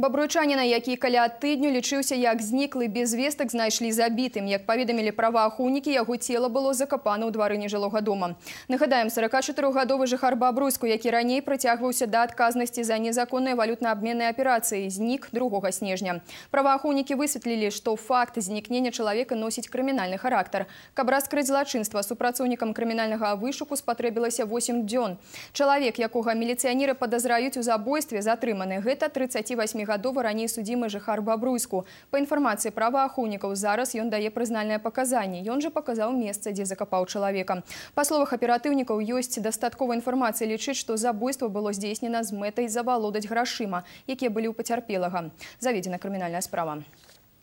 Бабруйчаніна, які каля тыдню лічыўся як зніклы без вестак знайшлі забітым, як паведамілі праваахоўнікі яго цела было закапана ў двары нежылога дома. Нагадаем 44гадовы жыхар бабруйску, які раней працягваўся да адказнасці за незаконныя валютна-абменныя аперацыі знік другога снежня. Праваахоўнікі высветлілі, што факт знікнення чалавека носіць крымінальны характар. Каб раскрыць злачынства супрацоўнікам крымінальнага вышуку спатрэбілася 8 дзён. Чалавек, якога міліцыяніры падазраюць у забойстве затрыманы гэта 38 20гадовы раней судзімы жыхар бабруйску по інфармацыі праваахоўнікаў зараз ён дае прызнальнае паказанне ён жа паказаў месца дзе закапаў чалавека па словах аператыўнікаў ёсць дастаткова інфармацыі лічыць што забойство было здзейснена з мэтай завалодаць грашыма якія былі ў пацярпелага заведзена крымінальная справа у